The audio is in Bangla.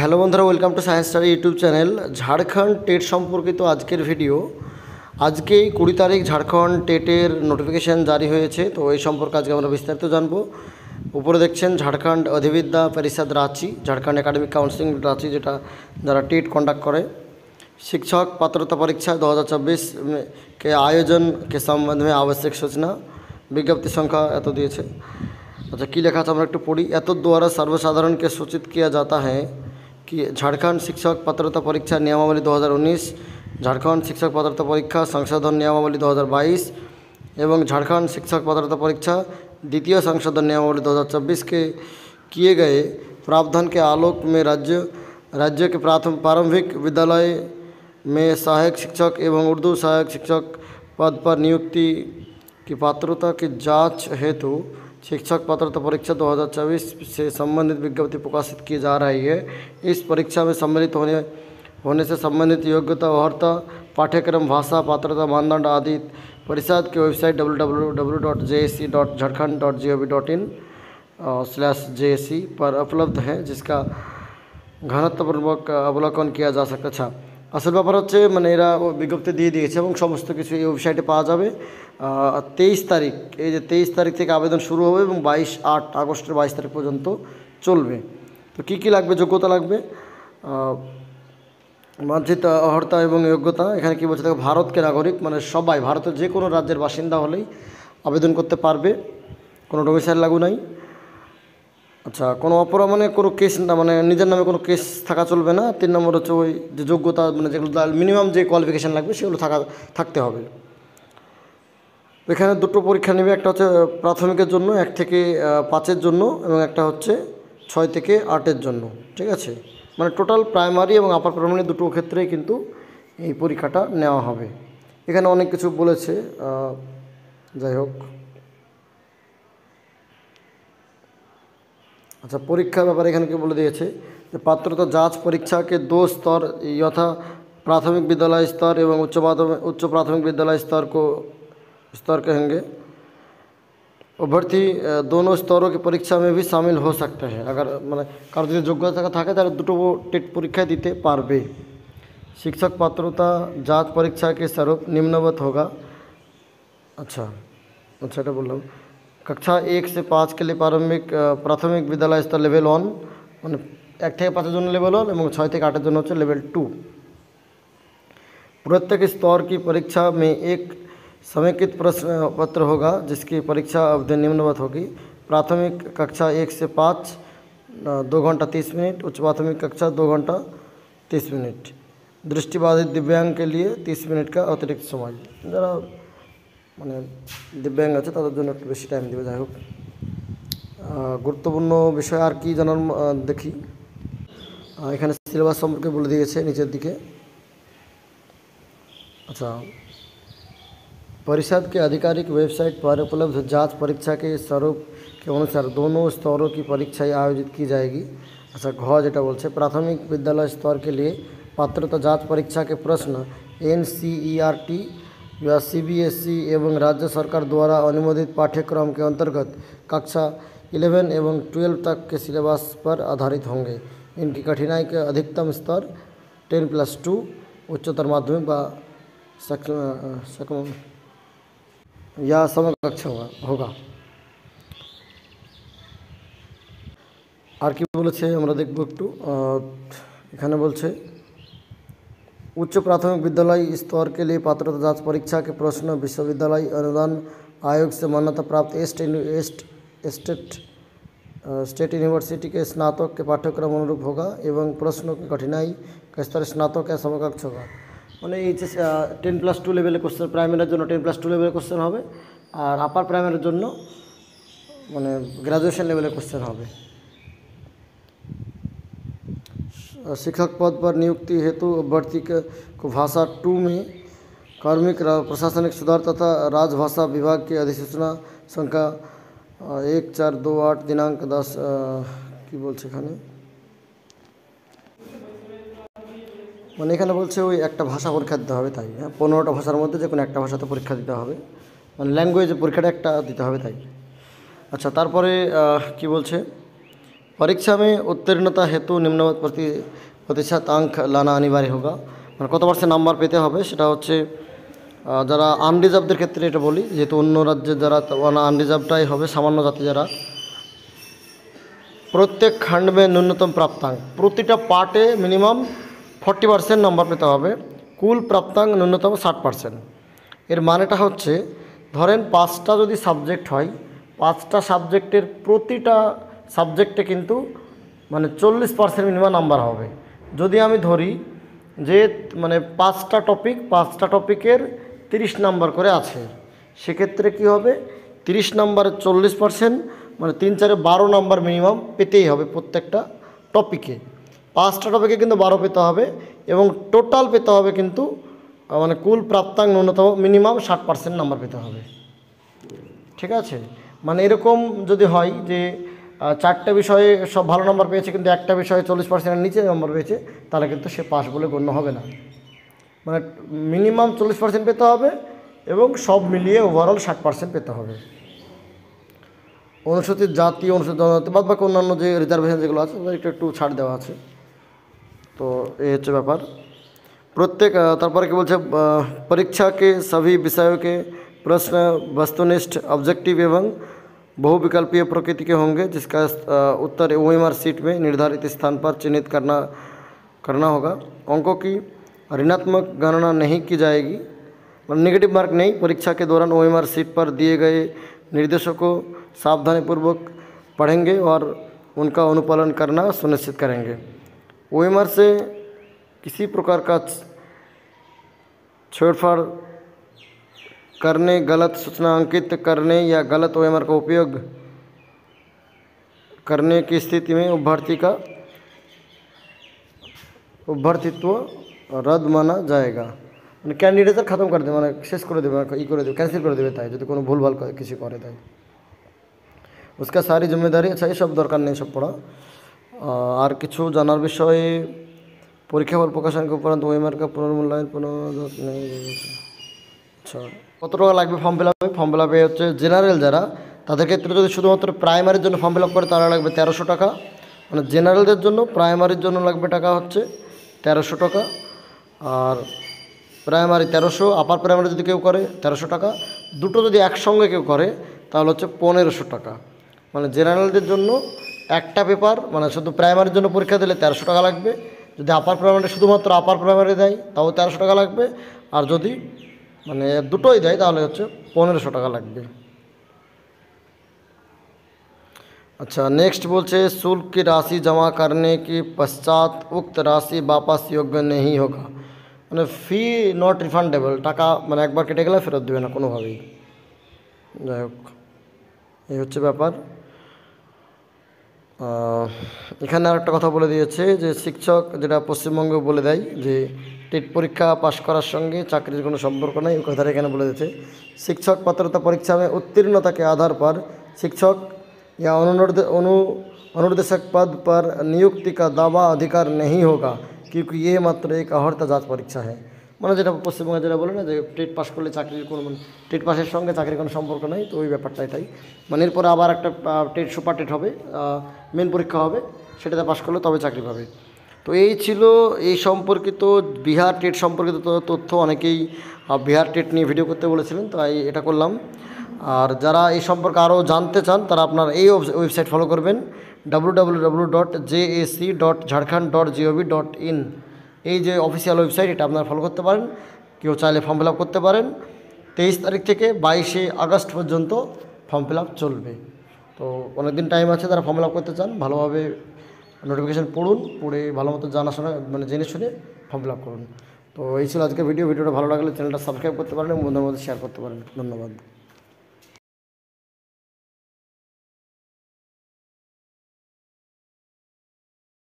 হ্যালো বন্ধুরা welcome to science study YouTube channel Jharkhand TET সম্পর্কিত আজকের ভিডিও আজকেই কুড়ি তারিখ ঝাড়খণ্ড টেটের নোটিফিকেশান জারি হয়েছে তো এই সম্পর্কে আজকে আমরা বিস্তারিত জানব উপরে দেখছেন ঝাড়খণ্ড অধিবিদ্যা পরিষদ রাঁচি ঝাড়খণ্ড একাডেমিক কাউন্সিলিং রাঁচি যেটা যারা টেট কন্ডাক্ট করে শিক্ষক পাত্রতা পরীক্ষা দু হাজার आयोजन के संबंध में आवश्यक सूचना विज्ञप्ति संख्या এত দিয়েছে আচ্ছা কী লেখা আছে আমরা একটু পড়ি এত দ্বারা সর্বসাধারণকে সূচিত सूचित किया जाता है कि झारखंड शिक्षक पात्रता परीक्षा नियमावली 2019 झारखंड शिक्षक पात्रता परीक्षा संशोधन नियमावली 2022 एवं झारखंड शिक्षक पात्रता परीक्षा द्वितीय संशोधन नियमावली 2024 के किए गए प्रावधान के आलोक में राज्य राज्य के प्राथमिक प्रारंभिक विद्यालय में सहायक शिक्षक एवं उर्दू सहायक शिक्षक पद पर नियुक्ति की पात्रता की जाँच हेतु शिक्षक पात्रता तो परीक्षा 2024 से संबंधित विज्ञप्ति प्रकाशित की जा रही है इस परीक्षा में सम्मिलित होने होने से संबंधित योग्यता और पाठ्यक्रम भाषा पात्रता मानदंड आदि परिषद की वेबसाइट डब्ल्यू स्लैश जे पर उपलब्ध है जिसका घनत्वपूर्वक अवलोकन किया जा सकता था আসল ব্যাপার হচ্ছে মানে এরা বিজ্ঞপ্তি দিয়ে দিয়েছে এবং সমস্ত কিছু এই ওয়েবসাইটে পাওয়া যাবে তেইশ তারিখ এই যে তেইশ তারিখ থেকে আবেদন শুরু হবে এবং বাইশ আট আগস্টের বাইশ তারিখ পর্যন্ত চলবে তো কী কী লাগবে যোগ্যতা লাগবে বাঞ্ছিত অহর্তা এবং যোগ্যতা এখানে কী বলছে দেখো ভারতকে নাগরিক মানে সবাই ভারতের যে কোনো রাজ্যের বাসিন্দা হলেই আবেদন করতে পারবে কোনো ডোমিসাইল লাগু নাই আচ্ছা কোনো অপরাধ মানে কোনো কেস না মানে নিজের নামে কোনো কেস থাকা চলবে না তিন নম্বর হচ্ছে ওই যে যোগ্যতা মানে যেগুলো মিনিমাম যে কোয়ালিফিকেশান লাগবে সেগুলো থাকা থাকতে হবে এখানে দুটো পরীক্ষা নেবে একটা হচ্ছে প্রাথমিকের জন্য এক থেকে পাঁচের জন্য এবং একটা হচ্ছে ছয় থেকে আটের জন্য ঠিক আছে মানে টোটাল প্রাইমারি এবং আপার প্রাইমারি দুটো ক্ষেত্রেই কিন্তু এই পরীক্ষাটা নেওয়া হবে এখানে অনেক কিছু বলেছে যাই হোক अच्छा परीक्षा बेपारे दिए কি বলে परीक्षा के दो स्तर यथा प्राथमिक विद्यालय स्तर एवं उच्च माध्यमिक उच्च प्राथमिक विद्यालय स्तर को स्तर कहेंगे अभ्यर्थी दोनों स्तरों की परीक्षा में भी शामिल हो सकते हैं अगर मैंने কারো योग्यता যোগ্যতা থাকে তাহলে দুটো টেট परीक्षा दीते পারবে शिक्षक पात्रता जाँच परीक्षा के स्वरूप निम्नवत होगा अच्छा अच्छा रहा हूँ कक्षा एक से पाँच के लिए प्रारंभिक प्राथमिक विद्यालय स्तर लेवल वन মানে एक थे पाँच जन लेवल वन और छः थे आठ जन लेवल टू টू प्रत्येक स्तर की परीक्षा में एक समेकित प्रश्न पत्र होगा जिसकी परीक्षा अवधि निम्नवत होगी प्राथमिक कक्षा एक से पाँच दो घंटा तीस मिनट उच्च प्राथमिक कक्षा दो घंटा तीस मिनट दृष्टिबाधित दिव्यांग के लिए तीस मिनट का अतिरिक्त समय ज़रा মানে ডিবেঙ্গ আছে তার জন্য একটু বেশি টাইম দিবে যাই হোক গুরুত্বপূর্ণ বিষয় আর কি জানার দেখি এখানে সিলেবাস সম্পর্কে বলে দেওয়া আছে নিচের দিকে আচ্ছা পরিষদ কে ಅಧಿಕরিক ওয়েবসাইটে উপলব্ধ জাত পরীক্ষা के स्वरूप के अनुसार दोनों स्तरों की परीक्षा आयोजित की जाएगी अच्छा घ जोটা বলছে প্রাথমিক বিদ্যালয় स्तर के लिए पात्रता जांच परीक्षा के प्रश्न एनसीईआरटी বে सीबीएसई এবং রাজ্য সরকার দ্বারা অনুমোদিত পাঠ্যক্রমের অন্তর্গত कक्षा 11 এবং 12 পর্যন্ত সিলেবাস পর आधारित होंगे इनकी कठिनाई का अधिकतम स्तर 10+2 उच्चतर माध्यमिक বা সক্ষম সক্ষম বা হবে আর কি বলেছে আমরা দেখব একটু এখানে বলছে उच्च प्राथमिक विद्यालय स्तर के लिए पात्रता जांच परीक्षा के प्रश्न विश्वविद्यालय अनुदान आयोग से मान्यता प्राप्त एस्ट एस्ट स्टेट स्टेट यूनिवर्सिटी के स्नातक के पाठ्यक्रम अनुरूप होगा एवं प्रश्नों की कठिनाई के स्तर स्नातक या समकक्ष होगा মানে এইচএস টেন প্লাস টু লেভেলের কোশ্চেন প্রাইমারির জন্য টেন প্লাস টু লেভেলের কোশ্চেন হবে আর আপার প্রাইমারির জন্য মানে গ্র্যাজুয়েশন লেভেলের কোশ্চেন হবে शिक्षक पद पर नियुक्ति हेतु अभ्यर्थी को भाषा 2 में कार्मिक और प्रशासनिक सुधार तथा राजभाषा विभाग के अधिसूचना संख्या 1428 दिनांक 10 की बोलছে এখানে মনে এখানে বলছে ওই একটা ভাষা পরীক্ষা দিতে হবে তাই 15টা হ্যাঁ? ভাষার মধ্যে যেকোন একটা ভাষাতে পরীক্ষা দিতে হবে মানে लैंग्वेज পরীক্ষাটা একটা দিতে হবে তাই আচ্ছা তারপরে কি বলছে परीक्षा में उत्तीर्णता हेतु নিম্নবত প্রতিশত অঙ্ক লানা অনিবার্য হোগা মানে কত পার্সেন্ট নাম্বার পেতে হবে সেটা হচ্ছে যারা আনরিজার্ভদের ক্ষেত্রে এটা বলি যেহেতু অন্য রাজ্যে যারা আনরিজার্ভটাই হবে সামান্য জাতি যারা প্রত্যেক খণ্ডে ন্যূনতম প্রাপ্তাঙ্ক প্রতিটা পার্টে মিনিমাম ফর্টি পার্সেন্ট নাম্বার পেতে হবে কুল প্রাপ্তাঙ্ক ন্যূনতম ষাট পার্সেন্ট এর মানেটা হচ্ছে ধরেন পাঁচটা যদি সাবজেক্ট হয় পাঁচটা সাবজেক্টের প্রতিটা সাবজেক্টে কিন্তু মানে চল্লিশ পার্সেন্ট মিনিমাম নাম্বার হবে যদি আমি ধরি যে মানে পাঁচটা টপিক পাঁচটা টপিকের তিরিশ নাম্বার করে আছে সেক্ষেত্রে কি হবে তিরিশ নাম্বারে চল্লিশ পার্সেন্ট মানে তিন চারে বারো নাম্বার মিনিমাম পেতেই হবে প্রত্যেকটা টপিকে পাঁচটা টপিকে কিন্তু বারো পেতে হবে এবং টোটাল পেতে হবে কিন্তু মানে কুল প্রাপ্তাঙ্ক ন্যূনতম মিনিমাম ষাট পার্সেন্ট নাম্বার পেতে হবে ঠিক আছে মানে এরকম যদি হয় যে চারটে বিষয়ে সব ভালো নম্বর পেয়েছে কিন্তু একটা বিষয়ে চল্লিশ পার্সেন্টের নিচে নম্বর পেয়েছে তাহলে কিন্তু সে পাস বলে গণ্য হবে না মানে মিনিমাম চল্লিশ পার্সেন্ট পেতে হবে এবং সব মিলিয়ে ওভারঅল ষাট পার্সেন্ট পেতে হবে অনুসূচিত জাতি অনুসূচিত জনজাতি বাদ বাকি অন্যান্য যে রিজার্ভেশন যেগুলো আছে একটু একটু ছাড় দেওয়া আছে তো এই হচ্ছে ব্যাপার প্রত্যেক তারপরে কি বলছে পরীক্ষাকে সবই বিষয়কে প্রশ্ন বস্তুনিষ্ঠ অবজেক্টিভ এবং बहुविकल्पीय प्रकृति के होंगे जिसका उत्तर ओ एम सीट में निर्धारित स्थान पर चिन्हित करना करना होगा अंकों की ऋणात्मक गणना नहीं की जाएगी और निगेटिव मार्क नहीं परीक्षा के दौरान ओ एम सीट पर दिए गए निर्देशों को सावधानीपूर्वक पढ़ेंगे और उनका अनुपालन करना सुनिश्चित करेंगे ओ से किसी प्रकार का छेड़फाड़ करने गलत सूचना अंकित करने या गलत ओएमआर का उपयोग करने की स्थिति में उपभर्ती का उपभर्तित्व रद्द माना जाएगा कैंडिडेट सर खत्म कर दे मैंने शेष कर दे कर दे कैंसिल कर देवे जो को भूल भाल किसी को रहता है उसका सारी जिम्मेदारी अच्छा ये सब दरकार नहीं सब पड़ा और किचु जाना विषय परीक्षा फल प्रकाशन के उपरांत वही का पुनर्मूल्यान पुनः अच्छा কত টাকা লাগবে ফর্ম ফিল আপে ফর্ম ফিল আপে হচ্ছে জেনারেল যারা তাদের ক্ষেত্রে যদি শুধুমাত্র প্রাইমারির জন্য ফর্ম ফিল আপ করে তারা লাগবে তেরোশো টাকা মানে জেনারেলদের জন্য প্রাইমারির জন্য লাগবে টাকা হচ্ছে তেরোশো টাকা আর প্রাইমারি তেরোশো আপার প্রাইমারি যদি কেউ করে তেরোশো টাকা দুটো যদি একসঙ্গে কেউ করে তাহলে হচ্ছে পনেরোশো টাকা মানে জেনারেলদের জন্য একটা পেপার মানে শুধু প্রাইমারির জন্য পরীক্ষা দিলে তেরোশো টাকা লাগবে যদি আপার প্রাইমারি শুধুমাত্র আপার প্রাইমারি দেয় তাও তেরোশো টাকা লাগবে আর যদি মানে দুটোই দাই তাহলে হচ্ছে 1500 টাকা লাগবে আচ্ছা नेक्स्ट बोलছে शुल्क की राशि जमा करने के पश्चात उक्त राशि वापस योग्य नहीं होगा माने फी नॉट रिफंडेबल টাকা মানে একবার কেটে গেল ফেরত দিবেন না কোনোভাবেই যাক এই হচ্ছে ব্যাপার এখানে আর একটা কথা বলে দিয়েছে যে শিক্ষক যেটা পশ্চিমবঙ্গে বলে দেয় যে টেট পরীক্ষা পাশ করার সঙ্গে চাকরির কোনো সম্পর্ক নাই ওই কথাটা এখানে বলে দিয়েছে শিক্ষক পাত্রতা পরীক্ষায় উত্তীর্ণতাকে আধার পর শিক্ষক ইয়া अनुनिर्द अनु अनुनिर्देशक पद पर नियुक्ति का অধিকার নেই नहीं होगा এ মাত্র এক एक अहर्त পরীক্ষা परीक्षा মানে যেটা পশ্চিমবঙ্গে যেটা বলে না যে টেট পাস করলে চাকরির কোনো মানে টেট পাসের সঙ্গে চাকরির কোনো সম্পর্ক নেই তো ওই ব্যাপারটাই তাই মানে এরপরে আবার একটা টেট সুপার টেট হবে মেন পরীক্ষা হবে সেটাতে পাস করলে তবে চাকরি পাবে তো এই ছিল এই সম্পর্কিত বিহার টেট সম্পর্কিত তথ্য অনেকেই বিহার টেট নিয়ে ভিডিও করতে বলেছিলেন এই এটা করলাম আর যারা এই সম্পর্কে আরও জানতে চান তারা আপনার এই ওয়েবসাইট ফলো করবেন W W W dot J AC dot Jharkhand dot G O V dot in এই যে অফিসিয়াল ওয়েবসাইট এটা আপনারা ফলো করতে পারেন কেউ চাইলে ফর্ম ফিল করতে পারেন তেইশ তারিখ থেকে বাইশে আগস্ট পর্যন্ত ফর্ম ফিল চলবে তো অনেকদিন টাইম আছে তারা ফর্ম ফিল করতে চান ভালোভাবে নোটিফিকেশান পড়ুন পড়ে ভালো মতো জানাশোনা মানে জেনে শুনে ফর্ম ফিল করুন তো এই ছিল আজকের ভিডিও ভিডিওটা ভালো লাগলে চ্যানেলটা সাবস্ক্রাইব করতে পারেন এবং বন্ধুর মধ্যে শেয়ার করতে পারেন ধন্যবাদ